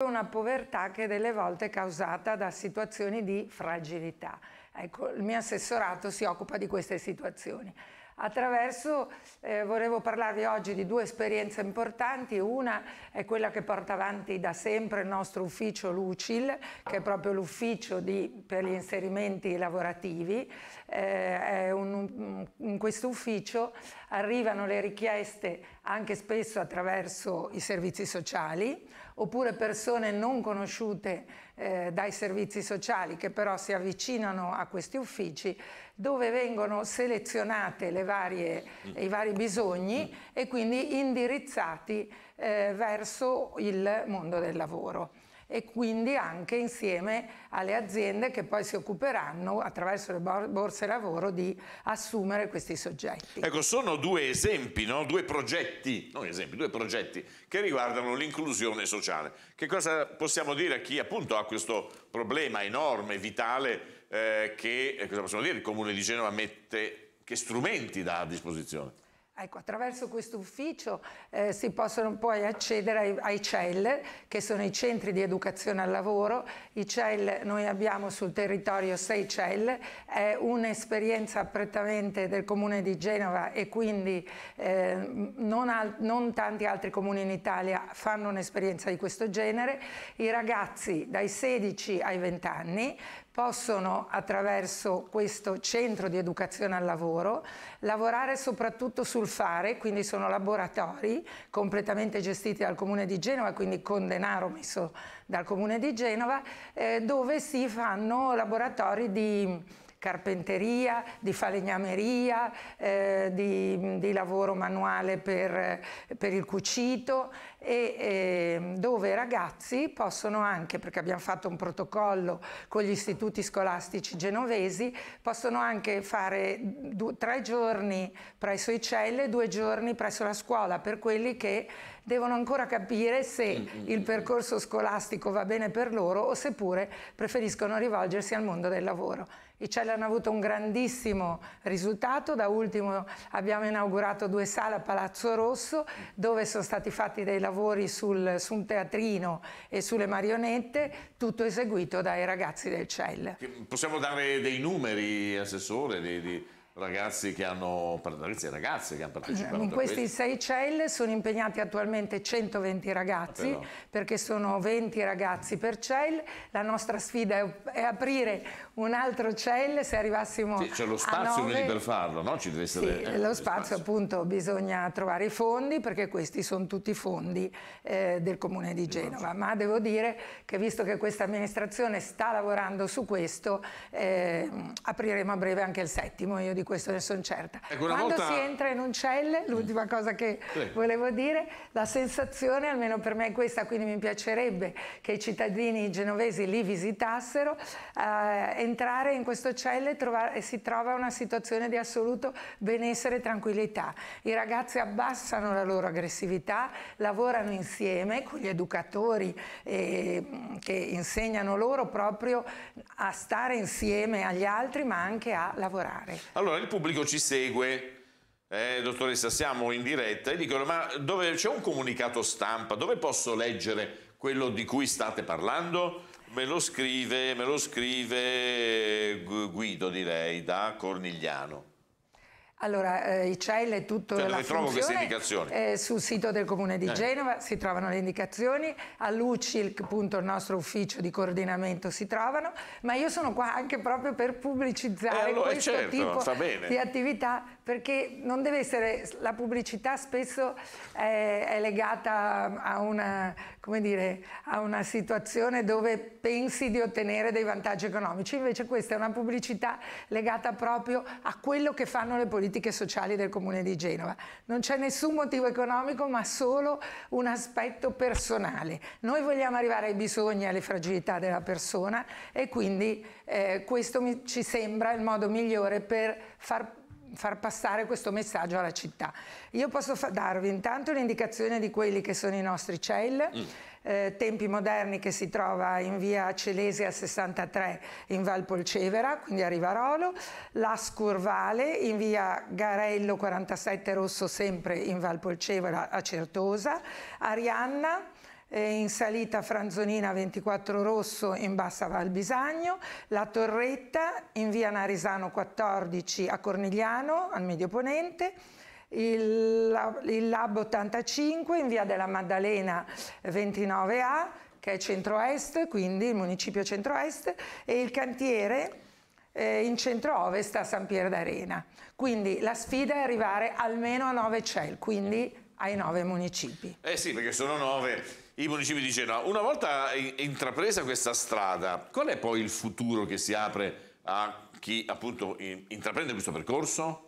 Una povertà che delle volte è causata da situazioni di fragilità. Ecco, il mio assessorato si occupa di queste situazioni. Attraverso, eh, volevo parlarvi oggi di due esperienze importanti, una è quella che porta avanti da sempre il nostro ufficio Lucil, che è proprio l'ufficio per gli inserimenti lavorativi. Eh, un, in questo ufficio arrivano le richieste anche spesso attraverso i servizi sociali oppure persone non conosciute eh, dai servizi sociali che però si avvicinano a questi uffici dove vengono selezionate varie, i vari bisogni e quindi indirizzati eh, verso il mondo del lavoro e quindi anche insieme alle aziende che poi si occuperanno attraverso le borse lavoro di assumere questi soggetti. Ecco, sono due esempi, no? due progetti, non esempi, due progetti che riguardano l'inclusione sociale. Che cosa possiamo dire a chi appunto ha questo problema enorme, vitale, eh, che, eh, cosa possiamo dire, il Comune di Genova mette, che strumenti dà a disposizione? Ecco, attraverso questo ufficio eh, si possono poi accedere ai, ai, CEL, che sono i centri di educazione al lavoro. I CEL, noi abbiamo sul territorio 6 CEL, è un'esperienza prettamente del comune di Genova e quindi eh, non, al, non, tanti altri comuni in Italia fanno un'esperienza di questo genere. I ragazzi dai 16 ai 20 anni possono attraverso questo centro di educazione al lavoro lavorare soprattutto sul fare, quindi sono laboratori completamente gestiti dal Comune di Genova, quindi con denaro messo dal Comune di Genova, eh, dove si fanno laboratori di carpenteria, di falegnameria, eh, di, di, lavoro manuale per, per il cucito e eh, dove i ragazzi possono anche, perché abbiamo fatto un protocollo con gli istituti scolastici genovesi, possono anche fare due, tre giorni presso i celle e due giorni presso la scuola per quelli che devono ancora capire se mm, mm, mm, il percorso scolastico va bene per loro o seppure preferiscono rivolgersi al mondo del lavoro. I CEL hanno avuto un grandissimo risultato, da ultimo abbiamo inaugurato due sale a Palazzo Rosso dove sono stati fatti dei lavori sul, su un teatrino e sulle marionette, tutto eseguito dai ragazzi del CEL. Possiamo dare dei numeri, Assessore? Dei, dei ragazzi che hanno, ragazzi e ragazze che hanno partecipato. Eh, in questi sei CEL sono impegnati attualmente 120 ragazzi, ah, perché sono 20 ragazzi per CEL. La nostra sfida è, aprire un altro CEL se arrivassimo sì, c'è lo spazio lì per farlo, no? Ci deve essere... Sì, eh, lo spazio, appunto bisogna trovare i fondi, perché questi sono tutti fondi eh, del Comune di Genova. Ma devo dire che visto che questa amministrazione sta lavorando su questo, eh, apriremo a breve anche il settimo. Io dico questo ne sono certa. Ecco, Quando volta... si entra in un cell, mm. l'ultima cosa che sì. volevo dire, la sensazione almeno per me è questa, quindi mi piacerebbe che i cittadini genovesi li visitassero, eh, entrare in questo cell e, trovare, si trova una situazione di assoluto benessere e tranquillità. I ragazzi abbassano la loro aggressività, lavorano insieme con gli educatori eh, che insegnano loro proprio a stare insieme agli altri ma anche a lavorare. Allora, il pubblico ci segue. Eh, dottoressa, siamo in diretta e dicono: Ma c'è un comunicato stampa? Dove posso leggere quello di cui state parlando? Me lo scrive, me lo scrive Guido, direi, da Cornigliano. Allora, eh, i CEL e tutto cioè, la trovo queste indicazioni? Eh, sul sito del Comune di eh. Genova si trovano le indicazioni, all'UCI, appunto il nostro ufficio di coordinamento, si trovano, ma io sono qua anche proprio per pubblicizzare eh, allora, questo certo, tipo di attività perché non deve essere, la pubblicità spesso è, è legata a una, dire, a una, situazione dove pensi di ottenere dei vantaggi economici, invece questa è una pubblicità legata proprio a quello che fanno le politiche sociali del Comune di Genova. Non c'è nessun motivo economico ma solo un aspetto personale. Noi vogliamo arrivare ai bisogni e alle fragilità della persona e quindi eh, questo mi, ci sembra il modo migliore per far far passare questo messaggio alla città. Io posso darvi intanto l'indicazione di quelli che sono i nostri CEL, mm. eh, Tempi Moderni che si trova in via Celesia 63 in Val Polcevera, quindi a Rivarolo, l'Ascurvale in via Garello 47 Rosso sempre in Val Polcevera a Certosa, Arianna in salita Franzonina 24 Rosso in bassa Val Bisagno, la Torretta in via Narisano 14 a Cornigliano al medio ponente, il, il Lab 85 in via della Maddalena 29A che è centro-est, quindi il municipio centro-est e il cantiere eh, in centro-ovest a San Pier d'Arena. Quindi la sfida è arrivare almeno a 9 CEL, quindi ai 9 municipi. Eh sì, perché sono 9 i municipi di Una volta intrapresa questa strada, qual è poi il futuro che si apre a chi appunto intraprende questo percorso?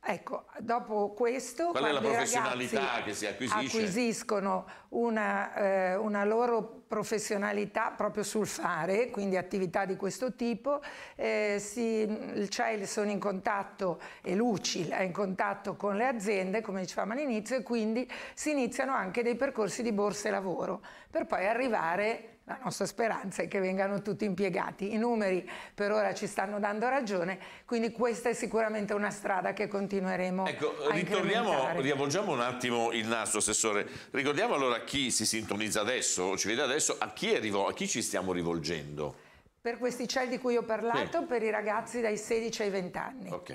Ecco, dopo questo, Qual è la professionalità che si acquisisce? acquisiscono una, eh, una, loro professionalità proprio sul fare, quindi attività di questo tipo, eh, si, il CEL sono in contatto e l'UCIL è in contatto con le aziende, come dicevamo all'inizio, e quindi si iniziano anche dei percorsi di borse lavoro, per poi arrivare la nostra speranza è che vengano tutti impiegati. I numeri per ora ci stanno dando ragione, quindi questa è sicuramente una strada che continueremo ecco, a ritorniamo, riavolgiamo un attimo il nastro, Assessore. Ricordiamo allora a chi si sintonizza adesso, ci vede adesso, a chi, a chi ci stiamo rivolgendo? Per questi CEL di cui ho parlato, sì. per i ragazzi dai 16 ai 20 anni. Ok.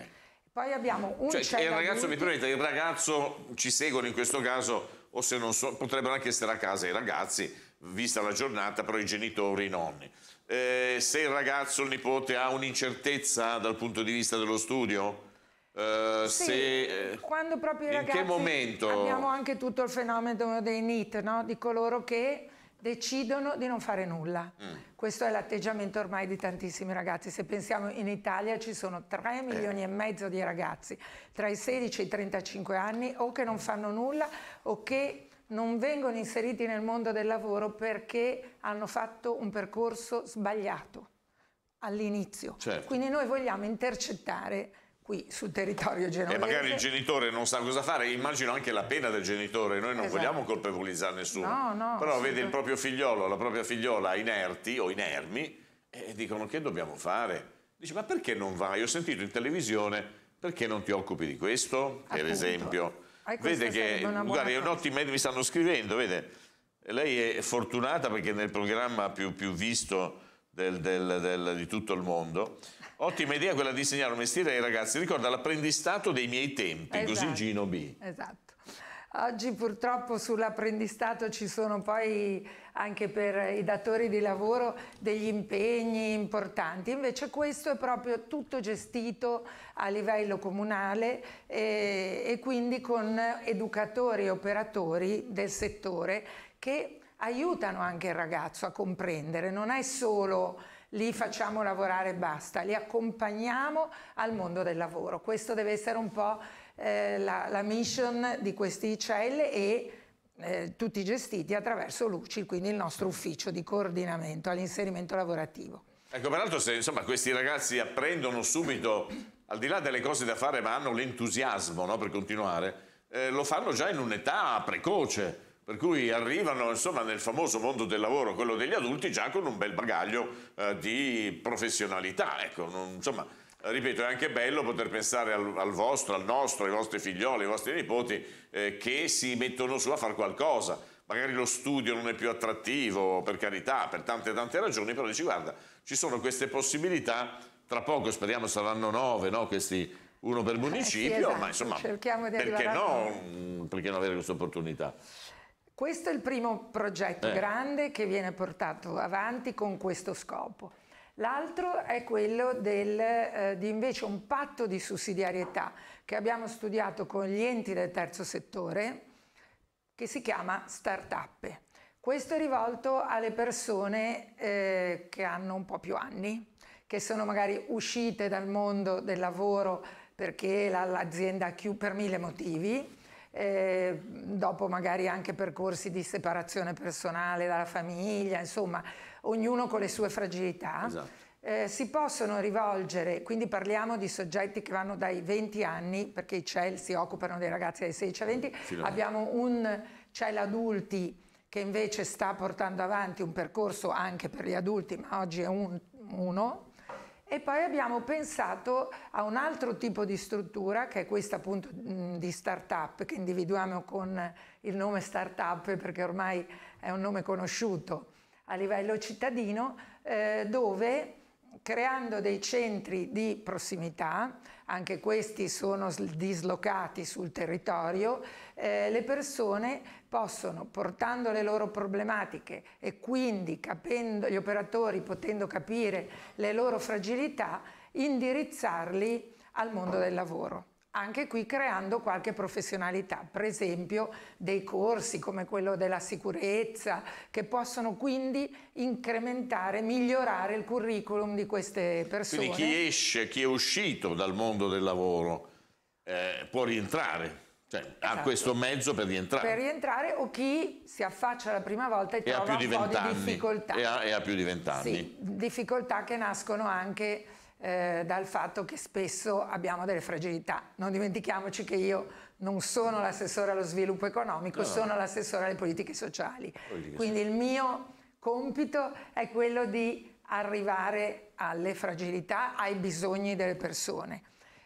Poi abbiamo un cioè, CEL il ragazzo, mi permette, il ragazzo ci seguono in questo caso, o se non so, potrebbero anche essere a casa i ragazzi vista la giornata, però i genitori, i nonni. Eh, se il ragazzo, il nipote, ha un'incertezza dal punto di vista dello studio? Eh, sì, se, eh, eh, quando proprio i ragazzi... In che momento? Abbiamo anche tutto il fenomeno dei NIT, no? di coloro che decidono di non fare nulla. Mm. Questo è l'atteggiamento ormai di tantissimi ragazzi. Se pensiamo in Italia ci sono 3 eh. milioni e mezzo di ragazzi tra i 16 e i 35 anni o che non fanno nulla o che non vengono inseriti nel mondo del lavoro perché hanno fatto un percorso sbagliato all'inizio. Certo. Quindi noi vogliamo intercettare qui sul territorio genovese. E magari il genitore non sa cosa fare, immagino anche la pena del genitore, noi non esatto. vogliamo colpevolizzare nessuno, no, no, però vede il proprio figliolo, la propria figliola inerti o inermi e dicono che dobbiamo fare? Dice ma perché non vai? Ho sentito in televisione, perché non ti occupi di questo, per Appunto. esempio? vede che, guarda, è un'ottima idea, mi stanno scrivendo, vede, lei è fortunata perché nel programma più, più visto del, del, del, di tutto il mondo, ottima idea quella di insegnare un mestiere ai ragazzi, ricorda l'apprendistato dei miei tempi, esatto. così Gino B. Esatto. Oggi purtroppo sull'apprendistato ci sono poi anche per i datori di lavoro degli impegni importanti, invece questo è proprio tutto gestito a livello comunale e, eh, e quindi con educatori e operatori del settore che aiutano anche il ragazzo a comprendere, non è solo li facciamo lavorare e basta, li accompagniamo al mondo del lavoro. Questo deve essere un po' eh, la, la, mission di questi CEL e eh, tutti gestiti attraverso l'UCI, quindi il nostro ufficio di coordinamento all'inserimento lavorativo. Ecco, peraltro se insomma, questi ragazzi apprendono subito, al di là delle cose da fare, ma hanno l'entusiasmo no, per continuare, eh, lo fanno già in un'età precoce per cui arrivano insomma, nel famoso mondo del lavoro, quello degli adulti, già con un bel bagaglio eh, di professionalità. Ecco, non, insomma, ripeto, è anche bello poter pensare al, al vostro, al nostro, ai vostri figlioli, ai vostri nipoti eh, che si mettono su a fare qualcosa. Magari lo studio non è più attrattivo, per carità, per tante tante ragioni, però dici guarda, ci sono queste possibilità, tra poco speriamo saranno nove, no? Questi uno per municipio, eh sì, esatto. ma insomma, Cerchiamo di perché, no, perché non avere questa opportunità? Questo è il primo progetto eh. grande che viene portato avanti con questo scopo. L'altro è quello del, eh, di invece un patto di sussidiarietà che abbiamo studiato con gli enti del terzo settore che si chiama Startup. Questo è rivolto alle persone eh, che hanno un po' più anni, che sono magari uscite dal mondo del lavoro perché l'azienda chiude per mille motivi, eh, dopo magari anche percorsi di separazione personale dalla famiglia, insomma ognuno con le sue fragilità, esatto. Eh, si possono rivolgere, quindi parliamo di soggetti che vanno dai 20 anni, perché i CEL si occupano dei ragazzi dai 16 ai 20, Filone. abbiamo un CEL adulti che invece sta portando avanti un percorso anche per gli adulti, ma oggi è un, uno. E poi abbiamo pensato a un altro tipo di struttura, che è questa appunto di start-up, che individuiamo con il nome start-up perché ormai è un nome conosciuto a livello cittadino eh, dove creando dei centri di prossimità, anche questi sono dislocati sul territorio, eh, le persone possono, portando le loro problematiche e quindi capendo, gli operatori potendo capire le loro fragilità, indirizzarli al mondo del lavoro anche qui creando qualche professionalità, per esempio dei corsi come quello della sicurezza, che possono quindi incrementare, migliorare il curriculum di queste persone. Quindi chi esce, chi è uscito dal mondo del lavoro eh, può rientrare. Cioè, esatto. ha questo mezzo per rientrare. Per rientrare o chi si affaccia la prima volta e, e trova un po' di difficoltà. E ha, e ha più di vent'anni. Sì, difficoltà che nascono anche eh, dal fatto che spesso abbiamo delle fragilità. Non dimentichiamoci che io non sono l'assessore allo sviluppo economico, no, no. sono l'assessore alle politiche sociali. Politiche Quindi sociali. il mio compito è quello di arrivare alle fragilità, ai bisogni delle persone.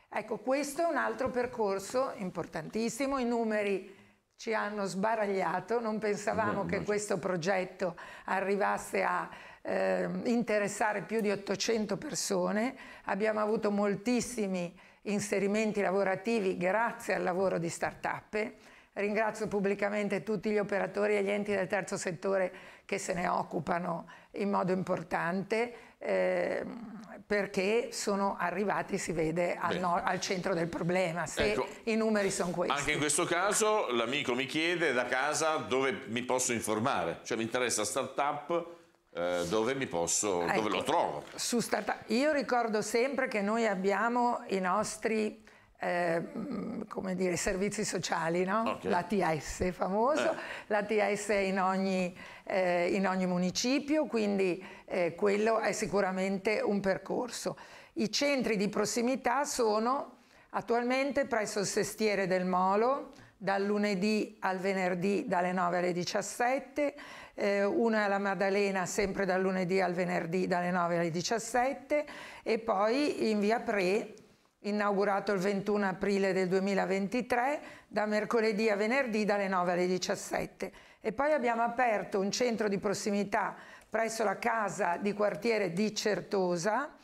Ecco, questo è un altro percorso importantissimo, i numeri ci hanno sbaragliato, non pensavamo no, che questo progetto arrivasse a eh, interessare più di 800 persone, abbiamo avuto moltissimi inserimenti lavorativi grazie al lavoro di start-up. Ringrazio pubblicamente tutti gli operatori e gli enti del terzo settore che se ne occupano in modo importante eh, perché sono arrivati, si vede, al, no, al centro del problema, se ecco, i numeri sono questi. Anche in questo caso l'amico mi chiede da casa dove mi posso informare, cioè mi interessa start-up eh, dove mi posso, ecco, dove lo ecco, trovo. Stata... Io ricordo sempre che noi abbiamo i nostri eh, come dire, servizi sociali, no? okay. l'ATS famoso, eh. l'ATS è in ogni, eh, in ogni, municipio, quindi eh, quello è sicuramente un percorso. I centri di prossimità sono attualmente presso il sestiere del Molo, dal lunedì al venerdì dalle 9 alle 17, eh, una alla Maddalena sempre dal lunedì al venerdì dalle 9 alle 17 e poi in via Pre inaugurato il 21 aprile del 2023 da mercoledì a venerdì dalle 9 alle 17 e poi abbiamo aperto un centro di prossimità presso la casa di quartiere di Certosa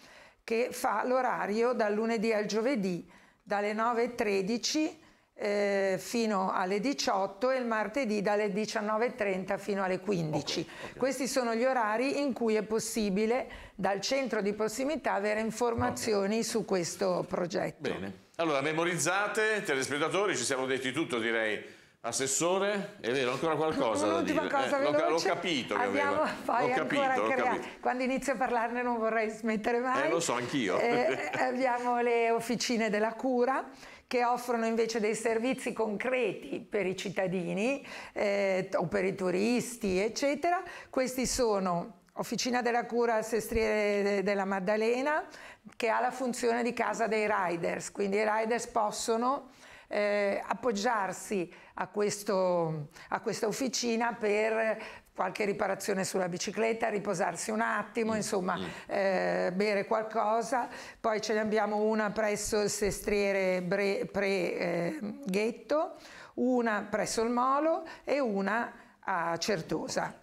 che fa l'orario dal lunedì al giovedì dalle 9.13 eh, fino alle 18 e il martedì dalle 19.30 fino alle 15. Okay, okay. Questi sono gli orari in cui è possibile dal centro di prossimità avere informazioni okay. su questo progetto. Bene, allora memorizzate, telespettatori, ci siamo detti tutto direi. Assessore, è vero, ancora qualcosa Un'ultima cosa, eh, veloce. L'ho capito che Abbiamo, Poi ho ancora capito, capito, Quando inizio a parlarne non vorrei smettere mai. Eh, lo so anch'io. Eh, abbiamo le officine della cura che offrono invece dei servizi concreti per i cittadini eh, o per i turisti, eccetera. Questi sono Officina della Cura Sestriere della Maddalena, che ha la funzione di casa dei riders, quindi i riders possono eh, appoggiarsi a, questo, a, questa officina per qualche riparazione sulla bicicletta, riposarsi un attimo, mm. insomma, mm. Eh, bere qualcosa. Poi ce ne abbiamo una presso il sestriere pre-ghetto, eh, una presso il molo e una a Certosa.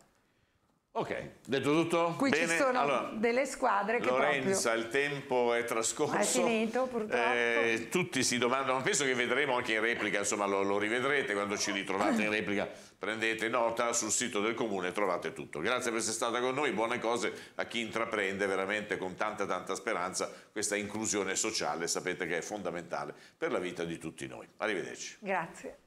Ok, detto tutto? Qui Bene. ci sono allora, delle squadre che Lorenza, proprio... il tempo è trascorso. È finito purtroppo. Eh, tutti si domandano, penso che vedremo anche in replica, insomma lo, lo rivedrete quando ci ritrovate in replica, prendete nota sul sito del comune, trovate tutto. Grazie per essere stata con noi, buone cose a chi intraprende veramente con tanta tanta speranza questa inclusione sociale, sapete che è fondamentale per la vita di tutti noi. Arrivederci. Grazie.